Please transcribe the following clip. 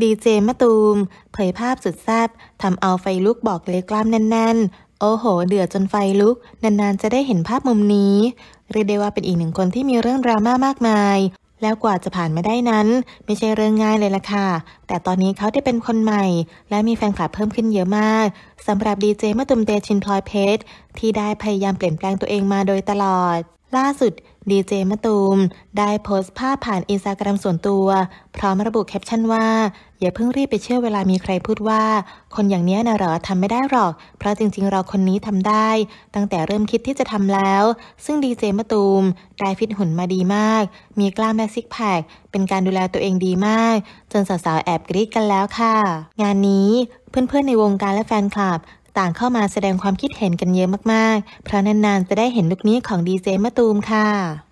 ดีเจมะตูมเผยภาพสุดแซบทำเอาไฟลุกบอกเลยกล้ามแน่นๆ โอ้โห เดือดจนไฟลุก นานๆจะได้เห็นภาพมุมนี้เรียกได้ว่าเป็นอีกหนึ่งคนที่มีเรื่องดราม่ามากมาย แล้วกว่าจะผ่านมาได้นั้น ไม่ใช่เรื่องง่ายเลยล่ะค่ะ แต่ตอนนี้เขาได้เป็นคนใหม่ และมีแฟนคลับเพิ่มขึ้นเยอะมากสำหรับดีเจมะตุมเตชินพลอยเพชรที่ได้พยายามเปลี่ยนแปลงตัวเองมาโดยตลอด ล่าสุดดีเจมะตูม ได้โพสต์ภาพผ่านอินสตาแกรมส่วนตัวพร้อมระบุแคปชั่นว่า อย่าเพิ่งรีบไปเชื่อเวลามีใครพูดว่า คนอย่างนี้นะหรอทำไม่ได้หรอก เพราะจริง ๆ เราคนนี้ทำได้ ตั้งแต่เริ่มคิดที่จะทำแล้ว ซึ่งดีเจมะตูม ได้ฟิตหุ่นมาดีมาก มีกล้ามและซิกแพคเป็นการดูแลตัวเองดีมาก จนสาวๆแอบกรี๊ดกันแล้วค่ะงานนี้เพื่อนๆในวงการและแฟนคลับต่างเข้ามาแสดงความคิดเห็นกันเยอะมาก ๆ เพราะนานๆ จะได้เห็นลุคนี้ของดีเจมะตูมค่ะ